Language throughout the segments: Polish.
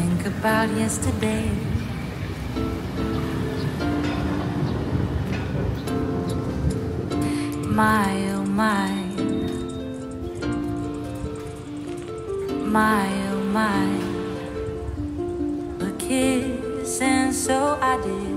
think about yesterday. My oh my, my oh my, a kiss and so I did.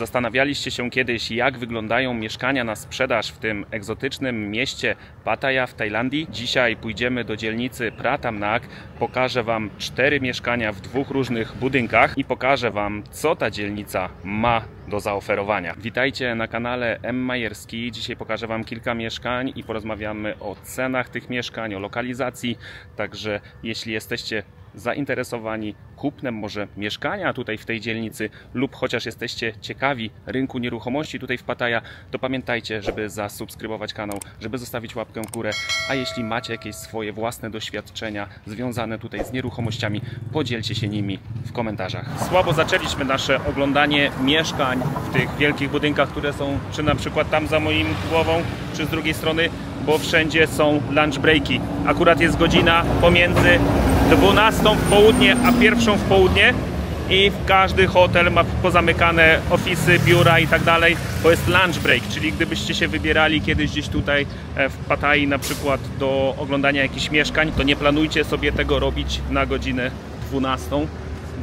Zastanawialiście się kiedyś, jak wyglądają mieszkania na sprzedaż w tym egzotycznym mieście Pattaya w Tajlandii? Dzisiaj pójdziemy do dzielnicy Pratamnak, pokażę Wam cztery mieszkania w dwóch różnych budynkach i pokażę Wam, co ta dzielnica ma do zaoferowania. Witajcie na kanale M. Majerski. Dzisiaj pokażę Wam kilka mieszkań i porozmawiamy o cenach tych mieszkań, o lokalizacji. Także jeśli jesteście zainteresowani kupnem może mieszkania tutaj w tej dzielnicy lub chociaż jesteście ciekawi rynku nieruchomości tutaj w Pattaja, to pamiętajcie, żeby zasubskrybować kanał, żeby zostawić łapkę w górę, a jeśli macie jakieś swoje własne doświadczenia związane tutaj z nieruchomościami, podzielcie się nimi w komentarzach. Słabo zaczęliśmy nasze oglądanie mieszkań w tych wielkich budynkach, które są czy na przykład tam za moim głową, czy z drugiej strony, bo wszędzie są lunch breaki. Akurat jest godzina pomiędzy 12 w południe, a pierwszą w południe i każdy hotel ma pozamykane ofisy, biura i tak dalej, bo jest lunch break, czyli gdybyście się wybierali kiedyś gdzieś tutaj e, w Patai na przykład do oglądania jakichś mieszkań, to nie planujcie sobie tego robić na godzinę 12,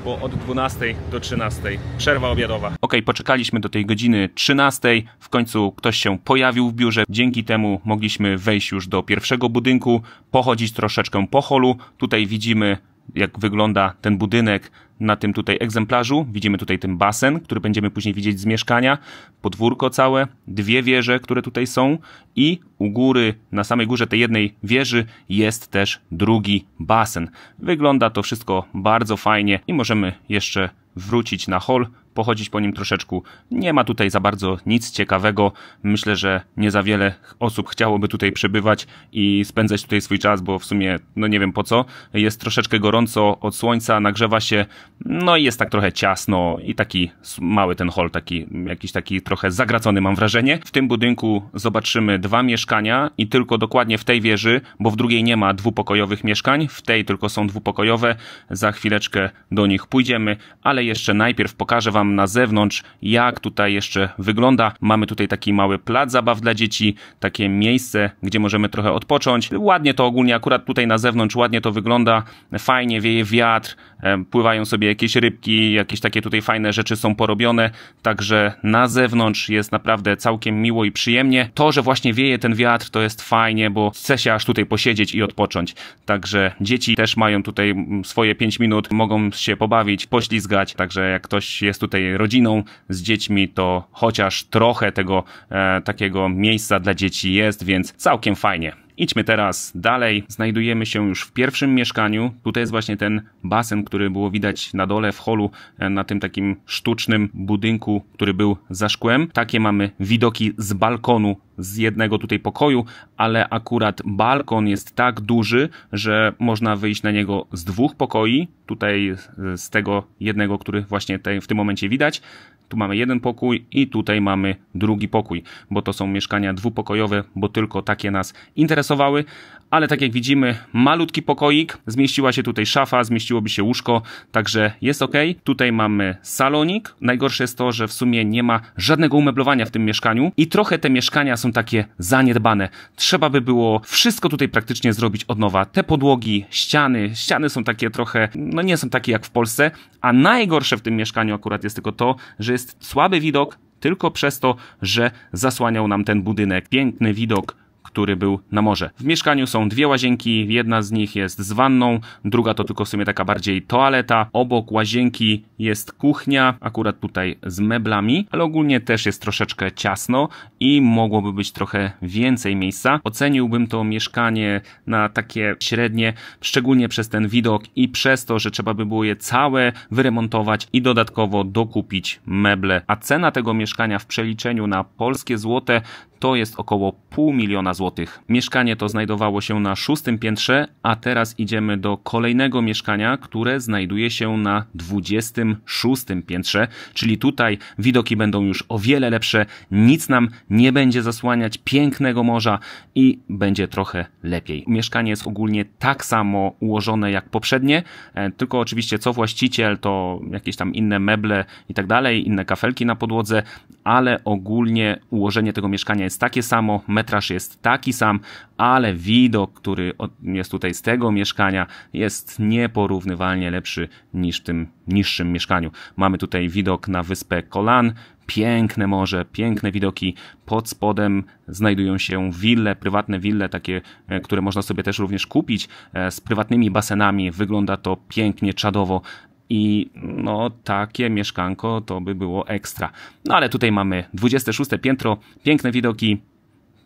bo od 12 do 13 przerwa obiadowa. Okej, okay, poczekaliśmy do tej godziny 13. W końcu ktoś się pojawił w biurze. Dzięki temu mogliśmy wejść już do pierwszego budynku, pochodzić troszeczkę po holu. Tutaj widzimy jak wygląda ten budynek na tym tutaj egzemplarzu. Widzimy tutaj ten basen, który będziemy później widzieć z mieszkania, podwórko całe, dwie wieże, które tutaj są i u góry, na samej górze tej jednej wieży jest też drugi basen. Wygląda to wszystko bardzo fajnie i możemy jeszcze wrócić na hol, pochodzić po nim troszeczkę. Nie ma tutaj za bardzo nic ciekawego. Myślę, że nie za wiele osób chciałoby tutaj przebywać i spędzać tutaj swój czas, bo w sumie, no nie wiem po co. Jest troszeczkę gorąco od słońca, nagrzewa się, no i jest tak trochę ciasno i taki mały ten hol, taki jakiś taki trochę zagracony mam wrażenie. W tym budynku zobaczymy dwa mieszkania i tylko dokładnie w tej wieży, bo w drugiej nie ma dwupokojowych mieszkań, w tej tylko są dwupokojowe. Za chwileczkę do nich pójdziemy, ale jeszcze najpierw pokażę wam na zewnątrz, jak tutaj jeszcze wygląda. Mamy tutaj taki mały plac zabaw dla dzieci, takie miejsce, gdzie możemy trochę odpocząć. Ładnie to ogólnie, akurat tutaj na zewnątrz ładnie to wygląda, fajnie wieje wiatr, E, pływają sobie jakieś rybki, jakieś takie tutaj fajne rzeczy są porobione, także na zewnątrz jest naprawdę całkiem miło i przyjemnie. To, że właśnie wieje ten wiatr, to jest fajnie, bo chce się aż tutaj posiedzieć i odpocząć. Także dzieci też mają tutaj mm, swoje 5 minut, mogą się pobawić, poślizgać, także jak ktoś jest tutaj rodziną z dziećmi, to chociaż trochę tego e, takiego miejsca dla dzieci jest, więc całkiem fajnie. Idźmy teraz dalej. Znajdujemy się już w pierwszym mieszkaniu. Tutaj jest właśnie ten basen, który było widać na dole w holu, e, na tym takim sztucznym budynku, który był za szkłem. Takie mamy widoki z balkonu z jednego tutaj pokoju, ale akurat balkon jest tak duży, że można wyjść na niego z dwóch pokoi, tutaj z tego jednego, który właśnie w tym momencie widać, tu mamy jeden pokój i tutaj mamy drugi pokój, bo to są mieszkania dwupokojowe, bo tylko takie nas interesowały. Ale tak jak widzimy, malutki pokoik, zmieściła się tutaj szafa, zmieściłoby się łóżko, także jest ok. Tutaj mamy salonik. Najgorsze jest to, że w sumie nie ma żadnego umeblowania w tym mieszkaniu i trochę te mieszkania są takie zaniedbane. Trzeba by było wszystko tutaj praktycznie zrobić od nowa. Te podłogi, ściany, ściany są takie trochę, no nie są takie jak w Polsce, a najgorsze w tym mieszkaniu akurat jest tylko to, że jest słaby widok tylko przez to, że zasłaniał nam ten budynek piękny widok który był na morze. W mieszkaniu są dwie łazienki, jedna z nich jest z wanną, druga to tylko w sumie taka bardziej toaleta. Obok łazienki jest kuchnia, akurat tutaj z meblami, ale ogólnie też jest troszeczkę ciasno i mogłoby być trochę więcej miejsca. Oceniłbym to mieszkanie na takie średnie, szczególnie przez ten widok i przez to, że trzeba by było je całe wyremontować i dodatkowo dokupić meble. A cena tego mieszkania w przeliczeniu na polskie złote to jest około pół miliona złotych. Mieszkanie to znajdowało się na szóstym piętrze, a teraz idziemy do kolejnego mieszkania, które znajduje się na 26 piętrze, czyli tutaj widoki będą już o wiele lepsze, nic nam nie będzie zasłaniać pięknego morza i będzie trochę lepiej. Mieszkanie jest ogólnie tak samo ułożone jak poprzednie, e, tylko oczywiście co właściciel to jakieś tam inne meble i tak dalej, inne kafelki na podłodze, ale ogólnie ułożenie tego mieszkania jest takie samo, metraż jest taki sam, ale widok, który jest tutaj z tego mieszkania, jest nieporównywalnie lepszy niż w tym niższym mieszkaniu. Mamy tutaj widok na wyspę Kolan, piękne morze, piękne widoki. Pod spodem znajdują się wille, prywatne wille, takie, e, które można sobie też również kupić e, z prywatnymi basenami. Wygląda to pięknie, czadowo i no takie mieszkanko to by było ekstra. No ale tutaj mamy 26 piętro, piękne widoki,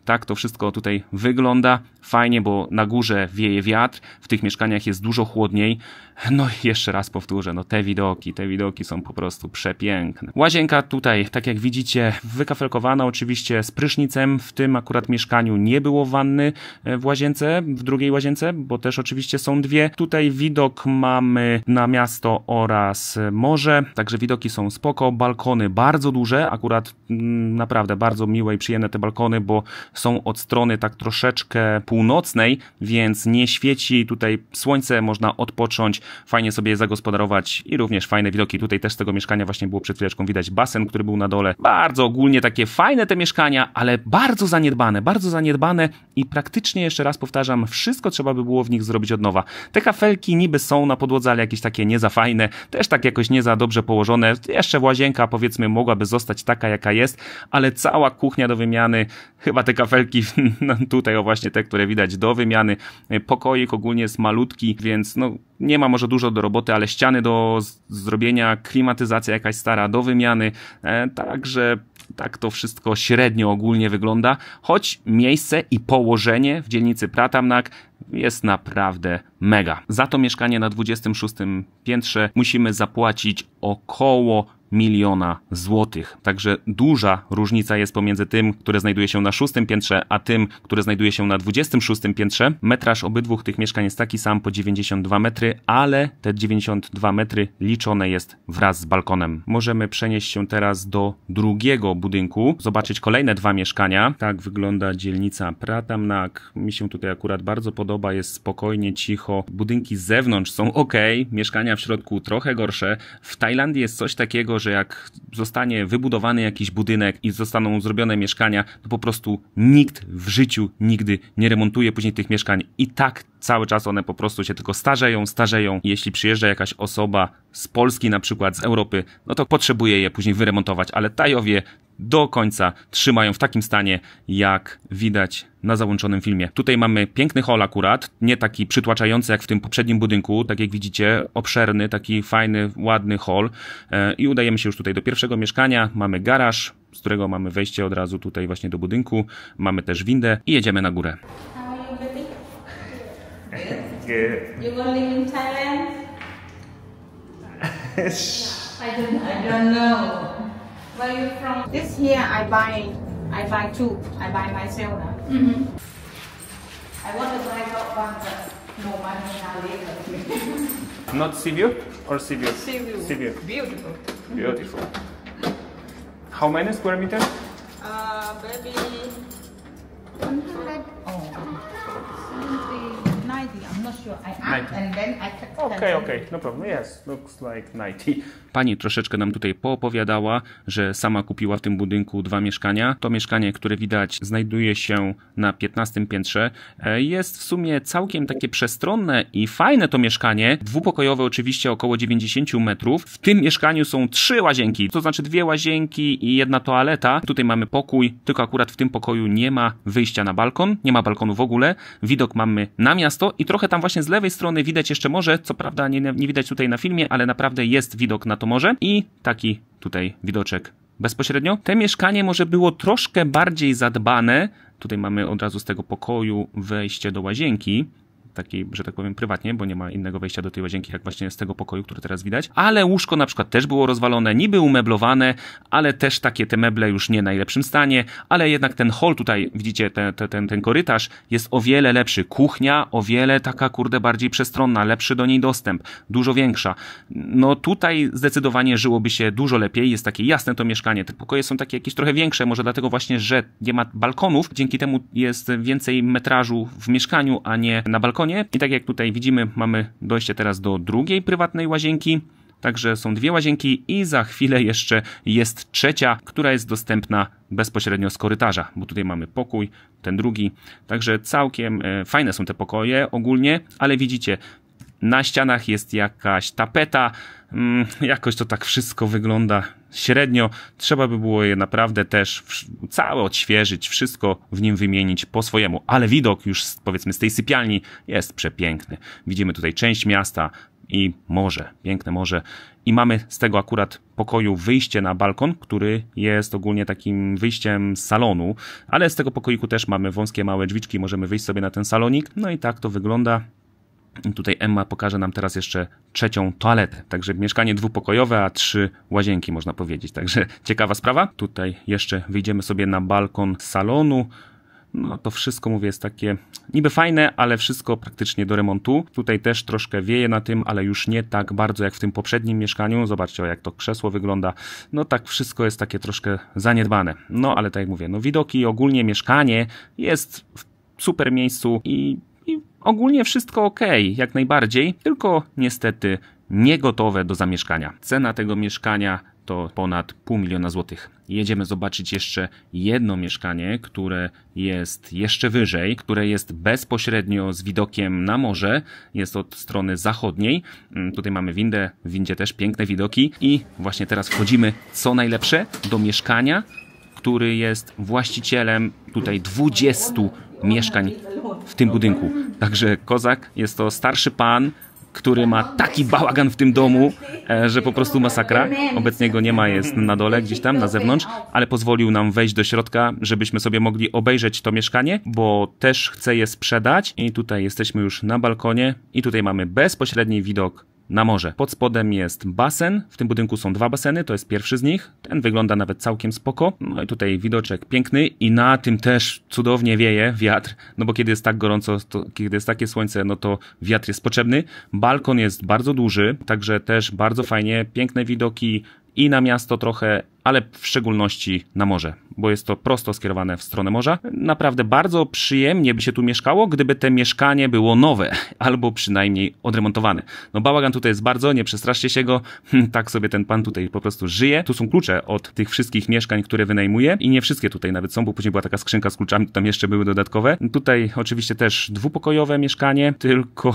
tak to wszystko tutaj wygląda. Fajnie, bo na górze wieje wiatr, w tych mieszkaniach jest dużo chłodniej. No i jeszcze raz powtórzę, no te widoki, te widoki są po prostu przepiękne. Łazienka tutaj, tak jak widzicie, wykafelkowana oczywiście z prysznicem. W tym akurat mieszkaniu nie było wanny e, w łazience, w drugiej łazience, bo też oczywiście są dwie. Tutaj widok mamy na miasto oraz morze, także widoki są spoko. Balkony bardzo duże, akurat mm, naprawdę bardzo miłe i przyjemne te balkony, bo są od strony tak troszeczkę północnej, więc nie świeci tutaj słońce, można odpocząć, fajnie sobie zagospodarować i również fajne widoki. Tutaj też z tego mieszkania właśnie było przed chwileczką widać basen, który był na dole. Bardzo ogólnie takie fajne te mieszkania, ale bardzo zaniedbane, bardzo zaniedbane i praktycznie, jeszcze raz powtarzam, wszystko trzeba by było w nich zrobić od nowa. Te kafelki niby są na podłodze, ale jakieś takie nie za fajne, też tak jakoś nie za dobrze położone. Jeszcze łazienka powiedzmy mogłaby zostać taka, jaka jest, ale cała kuchnia do wymiany, chyba te kafelki no, tutaj, o właśnie te, które widać do wymiany. E, pokoik ogólnie jest malutki, więc no, nie ma może dużo do roboty, ale ściany do zrobienia, klimatyzacja jakaś stara do wymiany, e, także tak to wszystko średnio ogólnie wygląda, choć miejsce i położenie w dzielnicy Pratamnak jest naprawdę mega. Za to mieszkanie na 26 piętrze musimy zapłacić około miliona złotych. Także duża różnica jest pomiędzy tym, które znajduje się na szóstym piętrze, a tym, które znajduje się na 26 piętrze. Metraż obydwóch tych mieszkań jest taki sam po 92 metry, ale te 92 metry liczone jest wraz z balkonem. Możemy przenieść się teraz do drugiego budynku, zobaczyć kolejne dwa mieszkania. Tak wygląda dzielnica Pratamnak. Mi się tutaj akurat bardzo podoba, jest spokojnie, cicho. Budynki z zewnątrz są ok, mieszkania w środku trochę gorsze. W Tajlandii jest coś takiego, że jak zostanie wybudowany jakiś budynek i zostaną zrobione mieszkania, to po prostu nikt w życiu nigdy nie remontuje później tych mieszkań i tak cały czas one po prostu się tylko starzeją, starzeją. Jeśli przyjeżdża jakaś osoba z Polski na przykład, z Europy, no to potrzebuje je później wyremontować, ale Tajowie do końca trzymają w takim stanie, jak widać na załączonym filmie. Tutaj mamy piękny hol akurat, nie taki przytłaczający jak w tym poprzednim budynku, tak jak widzicie, obszerny, taki fajny, ładny hol. E, I udajemy się już tutaj do pierwszego mieszkania, mamy garaż, z którego mamy wejście od razu tutaj właśnie do budynku, mamy też windę i jedziemy na górę. Good. You gonna in Thailand? I don't, I don't know. Where you from? This here I buy, I buy two. I buy myself now. Mm -hmm. I want to buy that one, but no money later. Not sea or sea view? Sea view. Sea view. Beautiful. Beautiful. How many square meters? Uh, maybe 100. Oh. 90. okej, not No problem. Yes, looks like 90. Pani troszeczkę nam tutaj poopowiadała, że sama kupiła w tym budynku dwa mieszkania. To mieszkanie, które widać znajduje się na 15 piętrze. E, jest w sumie całkiem takie przestronne i fajne to mieszkanie. Dwupokojowe oczywiście około 90 metrów. W tym mieszkaniu są trzy łazienki, to znaczy dwie łazienki i jedna toaleta. Tutaj mamy pokój, tylko akurat w tym pokoju nie ma wyjścia na balkon, nie ma balkonu w ogóle. Widok mamy na miasto i trochę tam właśnie z lewej strony widać jeszcze morze, co prawda nie, nie widać tutaj na filmie, ale naprawdę jest widok na to morze i taki tutaj widoczek bezpośrednio. Te mieszkanie może było troszkę bardziej zadbane. Tutaj mamy od razu z tego pokoju wejście do łazienki takiej, że tak powiem, prywatnie, bo nie ma innego wejścia do tej łazienki, jak właśnie z tego pokoju, który teraz widać. Ale łóżko na przykład też było rozwalone, niby umeblowane, ale też takie te meble już nie w najlepszym stanie, ale jednak ten hall tutaj, widzicie, ten, ten, ten korytarz jest o wiele lepszy. Kuchnia o wiele taka, kurde, bardziej przestronna, lepszy do niej dostęp, dużo większa. No tutaj zdecydowanie żyłoby się dużo lepiej, jest takie jasne to mieszkanie. Te pokoje są takie jakieś trochę większe, może dlatego właśnie, że nie ma balkonów, dzięki temu jest więcej metrażu w mieszkaniu, a nie na balkonie balkonie. I tak jak tutaj widzimy, mamy dojście teraz do drugiej prywatnej łazienki. Także są dwie łazienki i za chwilę jeszcze jest trzecia, która jest dostępna bezpośrednio z korytarza, bo tutaj mamy pokój, ten drugi. Także całkiem e, fajne są te pokoje ogólnie, ale widzicie, na ścianach jest jakaś tapeta. Mm, jakoś to tak wszystko wygląda średnio. Trzeba by było je naprawdę też całe odświeżyć, wszystko w nim wymienić po swojemu. Ale widok już powiedzmy z tej sypialni jest przepiękny. Widzimy tutaj część miasta, i morze, piękne morze. I mamy z tego akurat pokoju wyjście na balkon, który jest ogólnie takim wyjściem z salonu, ale z tego pokoiku też mamy wąskie małe drzwiczki, możemy wyjść sobie na ten salonik. No i tak to wygląda. Tutaj Emma pokaże nam teraz jeszcze trzecią toaletę. Także mieszkanie dwupokojowe, a trzy łazienki można powiedzieć. Także ciekawa sprawa. Tutaj jeszcze wyjdziemy sobie na balkon salonu. No to wszystko, mówię, jest takie niby fajne, ale wszystko praktycznie do remontu. Tutaj też troszkę wieje na tym, ale już nie tak bardzo jak w tym poprzednim mieszkaniu. Zobaczcie, jak to krzesło wygląda. No tak wszystko jest takie troszkę zaniedbane. No ale tak jak mówię, no widoki ogólnie mieszkanie jest w super miejscu i Ogólnie wszystko ok, jak najbardziej, tylko niestety niegotowe do zamieszkania. Cena tego mieszkania to ponad pół miliona złotych. Jedziemy zobaczyć jeszcze jedno mieszkanie, które jest jeszcze wyżej, które jest bezpośrednio z widokiem na morze, jest od strony zachodniej. Mm, tutaj mamy windę, w windzie też piękne widoki i właśnie teraz wchodzimy, co najlepsze, do mieszkania, który jest właścicielem tutaj 20 mieszkań w tym budynku. Także Kozak jest to starszy pan, który ma taki bałagan w tym domu, e, że po prostu masakra. Obecnie go nie ma, jest na dole, gdzieś tam, na zewnątrz, ale pozwolił nam wejść do środka, żebyśmy sobie mogli obejrzeć to mieszkanie, bo też chce je sprzedać. I tutaj jesteśmy już na balkonie i tutaj mamy bezpośredni widok na morze. Pod spodem jest basen, w tym budynku są dwa baseny, to jest pierwszy z nich, ten wygląda nawet całkiem spoko, no i tutaj widoczek piękny i na tym też cudownie wieje wiatr, no bo kiedy jest tak gorąco, to, kiedy jest takie słońce, no to wiatr jest potrzebny. Balkon jest bardzo duży, także też bardzo fajnie, piękne widoki, i na miasto trochę, ale w szczególności na morze, bo jest to prosto skierowane w stronę morza. Naprawdę bardzo przyjemnie by się tu mieszkało, gdyby te mieszkanie było nowe, albo przynajmniej odremontowane. No bałagan tutaj jest bardzo, nie przestraszcie się go, tak sobie ten pan tutaj po prostu żyje. Tu są klucze od tych wszystkich mieszkań, które wynajmuje i nie wszystkie tutaj nawet są, bo później była taka skrzynka z kluczami, tam jeszcze były dodatkowe. Tutaj oczywiście też dwupokojowe mieszkanie, tylko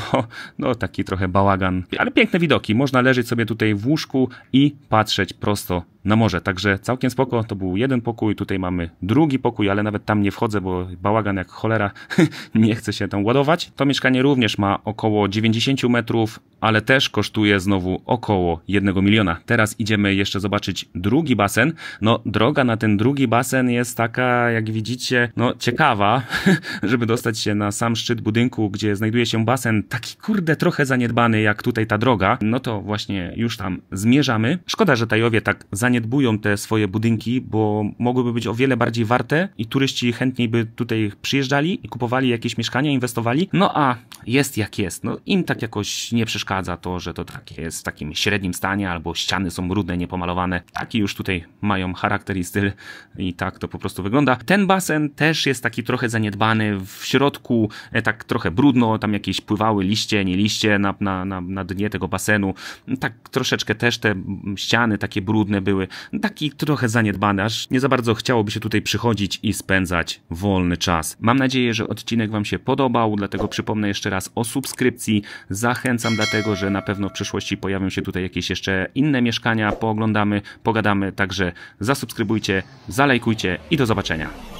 no taki trochę bałagan, ale piękne widoki. Można leżeć sobie tutaj w łóżku i patrzeć prosto na morze. Także całkiem spoko, to był jeden pokój, tutaj mamy drugi pokój, ale nawet tam nie wchodzę, bo bałagan jak cholera, nie chcę się tam ładować. To mieszkanie również ma około 90 metrów, ale też kosztuje znowu około 1 miliona. Teraz idziemy jeszcze zobaczyć drugi basen. No, droga na ten drugi basen jest taka, jak widzicie, no ciekawa, żeby dostać się na sam szczyt budynku, gdzie znajduje się basen, taki kurde trochę zaniedbany jak tutaj ta droga. No to właśnie już tam zmierzamy. Szkoda, że Tajowie tak zaniedbani zaniedbują te swoje budynki, bo mogłyby być o wiele bardziej warte i turyści chętniej by tutaj przyjeżdżali i kupowali jakieś mieszkania, inwestowali. No a jest jak jest. No im tak jakoś nie przeszkadza to, że to takie jest w takim średnim stanie albo ściany są brudne, niepomalowane. Taki już tutaj mają charakter i styl i tak to po prostu wygląda. Ten basen też jest taki trochę zaniedbany. W środku e, tak trochę brudno, tam jakieś pływały liście, nie liście na, na, na, na dnie tego basenu. Tak troszeczkę też te ściany takie brudne były były. Taki trochę zaniedbany, aż nie za bardzo chciałoby się tutaj przychodzić i spędzać wolny czas. Mam nadzieję, że odcinek Wam się podobał, dlatego przypomnę jeszcze raz o subskrypcji. Zachęcam dlatego, że na pewno w przyszłości pojawią się tutaj jakieś jeszcze inne mieszkania, pooglądamy, pogadamy, także zasubskrybujcie, zalejkujcie i do zobaczenia.